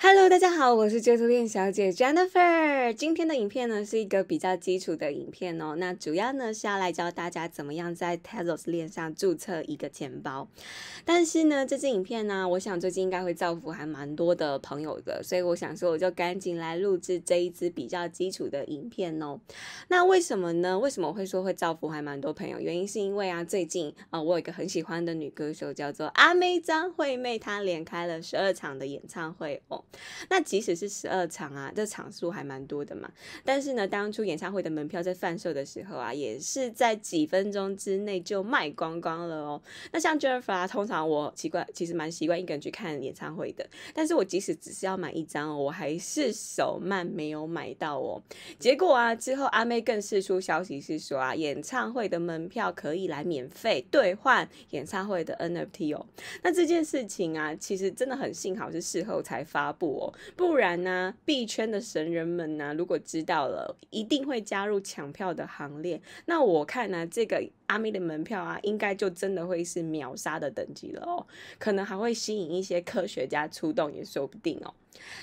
Hello，大家好，我是截 n 链小姐 Jennifer。今天的影片呢是一个比较基础的影片哦。那主要呢是要来教大家怎么样在 t e t e l e s s 链上注册一个钱包。但是呢，这支影片呢，我想最近应该会造福还蛮多的朋友的。所以我想说，我就赶紧来录制这一支比较基础的影片哦。那为什么呢？为什么会说会造福还蛮多朋友？原因是因为啊，最近啊，我有一个很喜欢的女歌手叫做阿妹张惠妹，她连开了十二场的演唱会哦。那即使是十二场啊，这场数还蛮多的嘛。但是呢，当初演唱会的门票在贩售的时候啊，也是在几分钟之内就卖光光了哦。那像 j e f r 啊，通常我奇怪，其实蛮习惯一个人去看演唱会的。但是我即使只是要买一张，我还是手慢没有买到哦。结果啊，之后阿妹更是出消息是说啊，演唱会的门票可以来免费兑换演唱会的 NFT 哦。那这件事情啊，其实真的很幸好是事后才发。不，不然呢？币圈的神人们呢？如果知道了，一定会加入抢票的行列。那我看呢，这个阿咪的门票啊，应该就真的会是秒杀的等级了哦，可能还会吸引一些科学家出动也说不定哦。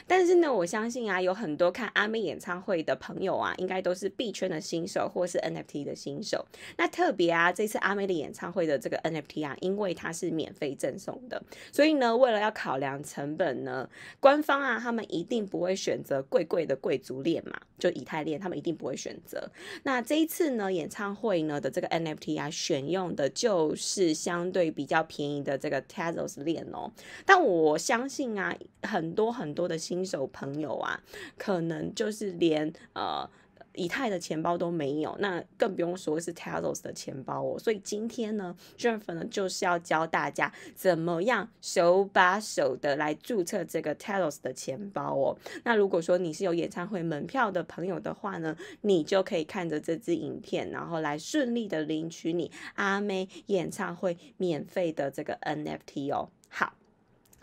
但是呢，我相信啊，有很多看阿妹演唱会的朋友啊，应该都是币圈的新手或是 NFT 的新手。那特别啊，这次阿妹的演唱会的这个 NFT 啊，因为它是免费赠送的，所以呢，为了要考量成本呢，官方啊，他们一定不会选择贵贵的贵族链嘛，就以太链，他们一定不会选择。那这一次呢，演唱会呢的这个 NFT 啊，选用的就是相对比较便宜的这个 t e z h e o s 链哦。但我相信啊，很多很。多的新手朋友啊，可能就是连呃以太的钱包都没有，那更不用说是 t a l o s 的钱包哦。所以今天呢，Jennifer 呢就是要教大家怎么样手把手的来注册这个 t a l o s 的钱包哦。那如果说你是有演唱会门票的朋友的话呢，你就可以看着这支影片，然后来顺利的领取你阿妹演唱会免费的这个 NFT 哦。好。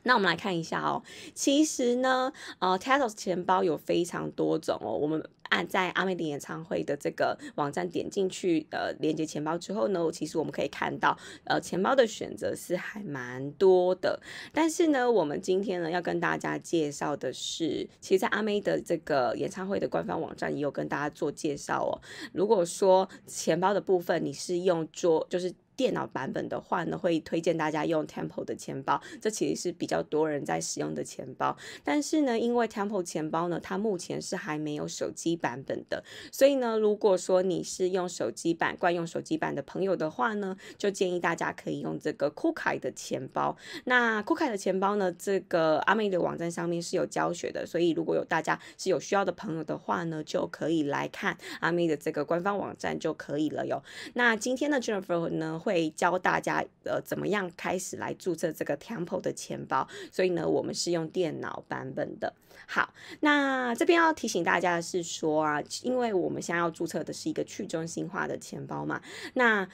那我们来看一下哦，其实呢，呃 t a d l s 钱包有非常多种哦。我们按在阿妹的演唱会的这个网站点进去，呃，连接钱包之后呢，其实我们可以看到，呃，钱包的选择是还蛮多的。但是呢，我们今天呢要跟大家介绍的是，其实，在阿妹的这个演唱会的官方网站也有跟大家做介绍哦。如果说钱包的部分你是用做就是。电脑版本的话呢，会推荐大家用 Temple 的钱包，这其实是比较多人在使用的钱包。但是呢，因为 Temple 钱包呢，它目前是还没有手机版本的，所以呢，如果说你是用手机版、惯用手机版的朋友的话呢，就建议大家可以用这个酷凯的钱包。那酷凯的钱包呢，这个阿妹的网站上面是有教学的，所以如果有大家是有需要的朋友的话呢，就可以来看阿妹的这个官方网站就可以了哟。那今天的 Jennifer 呢会。会教大家呃怎么样开始来注册这个 Temple 的钱包，所以呢，我们是用电脑版本的。好，那这边要提醒大家的是说啊，因为我们现在要注册的是一个去中心化的钱包嘛，那。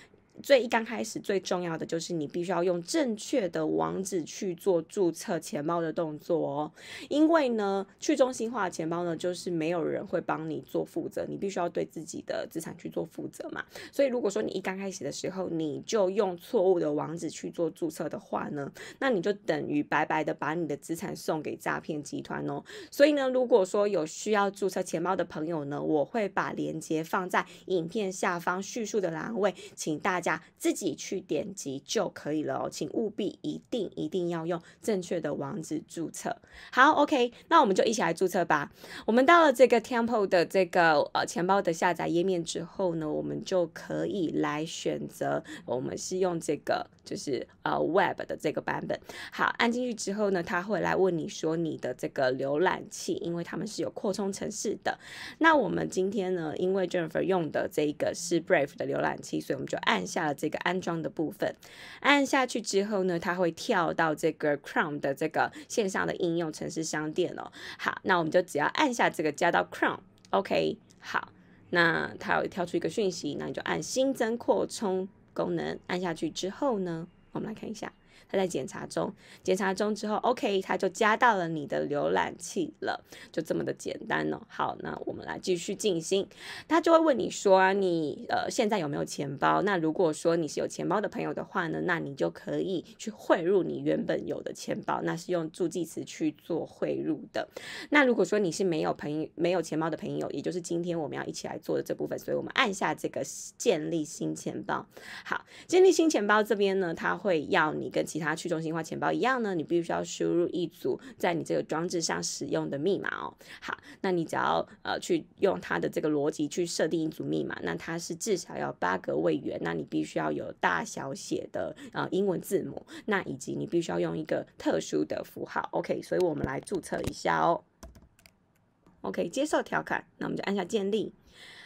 最一刚开始最重要的就是你必须要用正确的网址去做注册钱包的动作哦，因为呢去中心化的钱包呢就是没有人会帮你做负责，你必须要对自己的资产去做负责嘛。所以如果说你一刚开始的时候你就用错误的网址去做注册的话呢，那你就等于白白的把你的资产送给诈骗集团哦。所以呢，如果说有需要注册钱包的朋友呢，我会把链接放在影片下方叙述的栏位，请大家。自己去点击就可以了哦，请务必一定一定要用正确的网址注册。好，OK，那我们就一起来注册吧。我们到了这个 Temple 的这个呃钱包的下载页面之后呢，我们就可以来选择，我们是用这个就是呃 Web 的这个版本。好，按进去之后呢，他会来问你说你的这个浏览器，因为他们是有扩充城市的。那我们今天呢，因为 Jennifer 用的这个是 Brave 的浏览器，所以我们就按下。下了这个安装的部分，按下去之后呢，它会跳到这个 Chrome 的这个线上的应用城市商店哦。好，那我们就只要按下这个加到 Chrome，OK。好，那它会跳出一个讯息，那你就按新增扩充功能，按下去之后呢，我们来看一下。他在检查中，检查中之后，OK，他就加到了你的浏览器了，就这么的简单哦。好，那我们来继续进行，他就会问你说，你呃现在有没有钱包？那如果说你是有钱包的朋友的话呢，那你就可以去汇入你原本有的钱包，那是用助记词去做汇入的。那如果说你是没有朋友、没有钱包的朋友，也就是今天我们要一起来做的这部分，所以我们按下这个建立新钱包。好，建立新钱包这边呢，他会要你跟其其他去中心化钱包一样呢，你必须要输入一组在你这个装置上使用的密码哦。好，那你只要呃去用它的这个逻辑去设定一组密码，那它是至少要八个位元，那你必须要有大小写的啊英文字母，那以及你必须要用一个特殊的符号。OK，所以我们来注册一下哦。OK，接受调侃，那我们就按下建立。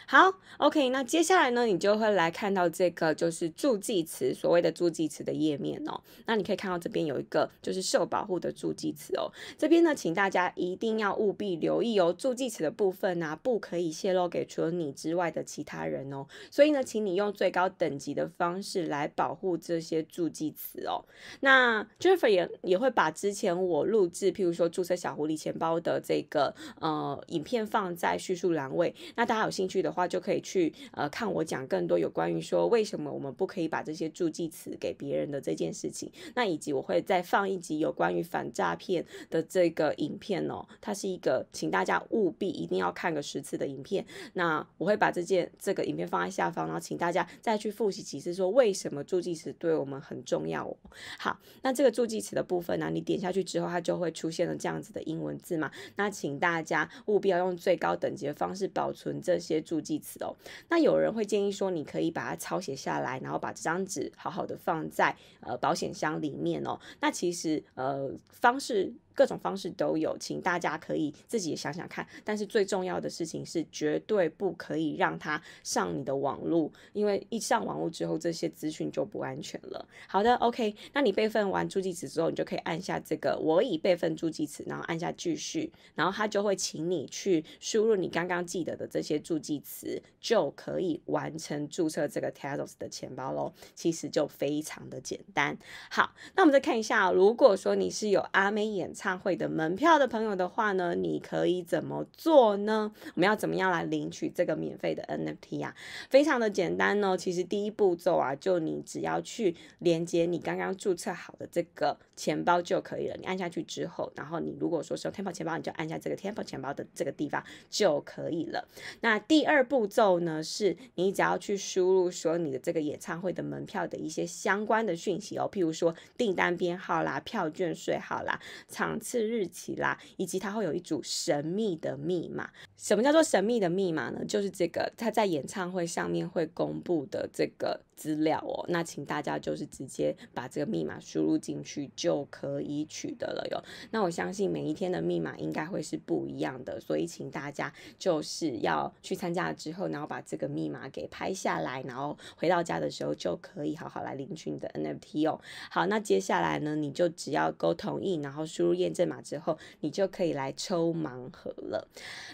好，OK，那接下来呢，你就会来看到这个就是助记词，所谓的助记词的页面哦。那你可以看到这边有一个就是受保护的助记词哦。这边呢，请大家一定要务必留意哦，助记词的部分啊，不可以泄露给除了你之外的其他人哦。所以呢，请你用最高等级的方式来保护这些助记词哦。那 Jennifer 也也会把之前我录制，譬如说注册小狐狸钱包的这个呃影片放在叙述栏位，那大家有兴趣的。话就可以去呃看我讲更多有关于说为什么我们不可以把这些助记词给别人的这件事情，那以及我会再放一集有关于反诈骗的这个影片哦，它是一个请大家务必一定要看个十次的影片。那我会把这件这个影片放在下方，然后请大家再去复习几次说为什么助记词对我们很重要哦。好，那这个助记词的部分呢，你点下去之后它就会出现了这样子的英文字嘛？那请大家务必要用最高等级的方式保存这些助。记词哦，那有人会建议说，你可以把它抄写下来，然后把这张纸好好的放在呃保险箱里面哦。那其实呃方式。各种方式都有，请大家可以自己想想看。但是最重要的事情是，绝对不可以让他上你的网络，因为一上网络之后，这些资讯就不安全了。好的，OK，那你备份完助记词之后，你就可以按下这个“我已备份助记词”，然后按下继续，然后他就会请你去输入你刚刚记得的这些助记词，就可以完成注册这个 TadOS 的钱包喽。其实就非常的简单。好，那我们再看一下，如果说你是有阿妹演。唱。唱会的门票的朋友的话呢，你可以怎么做呢？我们要怎么样来领取这个免费的 NFT 啊？非常的简单哦。其实第一步骤啊，就你只要去连接你刚刚注册好的这个钱包就可以了。你按下去之后，然后你如果说说 Temple 钱包，你就按下这个 Temple 钱包的这个地方就可以了。那第二步骤呢，是你只要去输入说你的这个演唱会的门票的一些相关的讯息哦，譬如说订单编号啦、票券税号啦、场。次日期啦，以及他会有一组神秘的密码。什么叫做神秘的密码呢？就是这个，他在演唱会上面会公布的这个。资料哦，那请大家就是直接把这个密码输入进去就可以取得了哟。那我相信每一天的密码应该会是不一样的，所以请大家就是要去参加了之后，然后把这个密码给拍下来，然后回到家的时候就可以好好来领取你的 NFT 哦。好，那接下来呢，你就只要勾同意，然后输入验证码之后，你就可以来抽盲盒了。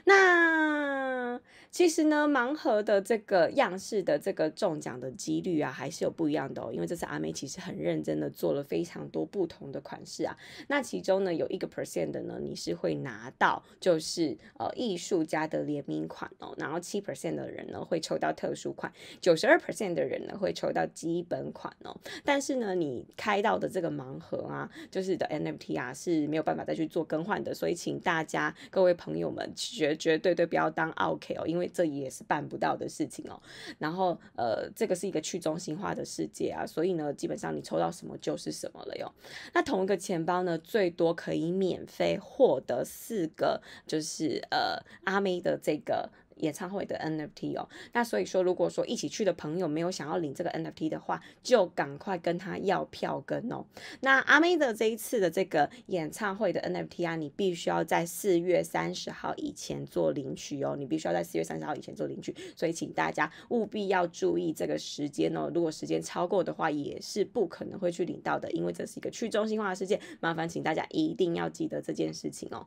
那其实呢，盲盒的这个样式的这个中奖的几率。啊，还是有不一样的哦，因为这次阿美其实很认真的做了非常多不同的款式啊。那其中呢，有一个 percent 的呢，你是会拿到，就是呃艺术家的联名款哦。然后七 percent 的人呢，会抽到特殊款，九十二 percent 的人呢，会抽到基本款哦。但是呢，你开到的这个盲盒啊，就是的 NFT 啊，是没有办法再去做更换的。所以，请大家各位朋友们，绝绝对对不要当 o K 哦，因为这也是办不到的事情哦。然后，呃，这个是一个去。中心化的世界啊，所以呢，基本上你抽到什么就是什么了哟。那同一个钱包呢，最多可以免费获得四个，就是呃阿妹的这个。演唱会的 NFT 哦，那所以说如果说一起去的朋友没有想要领这个 NFT 的话，就赶快跟他要票根哦。那阿妹的这一次的这个演唱会的 NFT 啊，你必须要在四月三十号以前做领取哦，你必须要在四月三十号以前做领取，所以请大家务必要注意这个时间哦。如果时间超过的话，也是不可能会去领到的，因为这是一个去中心化的事件。麻烦请大家一定要记得这件事情哦。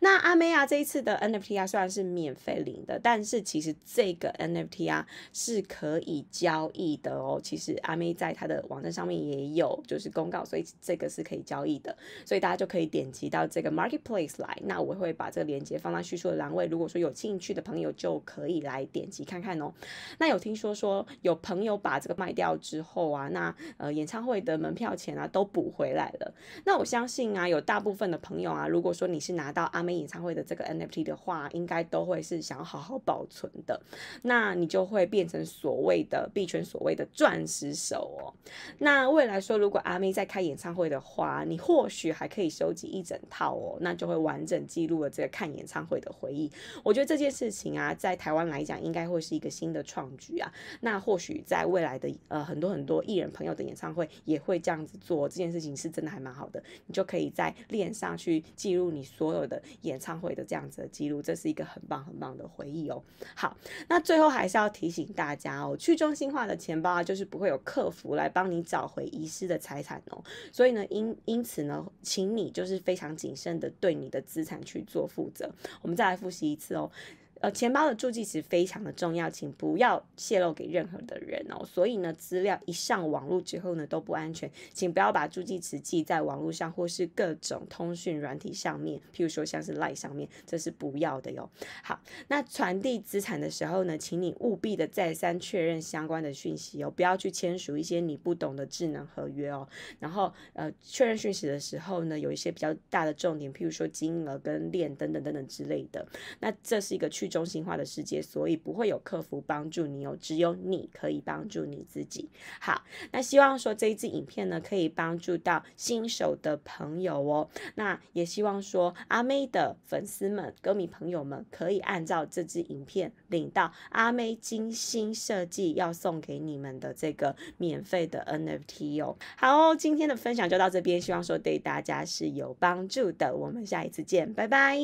那阿妹啊，这一次的 NFT 啊虽然是免费领的，但但是其实这个 NFT 啊是可以交易的哦。其实阿妹在她的网站上面也有就是公告，所以这个是可以交易的，所以大家就可以点击到这个 Marketplace 来。那我会把这个链接放到叙述的栏位，如果说有兴趣的朋友就可以来点击看看哦。那有听说说有朋友把这个卖掉之后啊，那呃演唱会的门票钱啊都补回来了。那我相信啊，有大部分的朋友啊，如果说你是拿到阿妹演唱会的这个 NFT 的话，应该都会是想要好好。保存的，那你就会变成所谓的币圈所谓的钻石手哦。那未来说，如果阿妹在开演唱会的话，你或许还可以收集一整套哦，那就会完整记录了这个看演唱会的回忆。我觉得这件事情啊，在台湾来讲，应该会是一个新的创举啊。那或许在未来的呃，很多很多艺人朋友的演唱会也会这样子做。这件事情是真的还蛮好的，你就可以在链上去记录你所有的演唱会的这样子的记录，这是一个很棒很棒的回忆。有好，那最后还是要提醒大家哦，去中心化的钱包啊，就是不会有客服来帮你找回遗失的财产哦。所以呢，因因此呢，请你就是非常谨慎的对你的资产去做负责。我们再来复习一次哦。呃，钱包的助记词非常的重要，请不要泄露给任何的人哦。所以呢，资料一上网络之后呢都不安全，请不要把助记词记在网络上或是各种通讯软体上面，譬如说像是 Line 上面，这是不要的哟。好，那传递资产的时候呢，请你务必的再三确认相关的讯息哦，不要去签署一些你不懂的智能合约哦。然后，呃，确认讯息的时候呢，有一些比较大的重点，譬如说金额跟链等等等等之类的，那这是一个去。中心化的世界，所以不会有客服帮助你哦，只有你可以帮助你自己。好，那希望说这一支影片呢，可以帮助到新手的朋友哦。那也希望说阿妹的粉丝们、歌迷朋友们，可以按照这支影片领到阿妹精心设计要送给你们的这个免费的 NFT 哦。好，今天的分享就到这边，希望说对大家是有帮助的。我们下一次见，拜拜。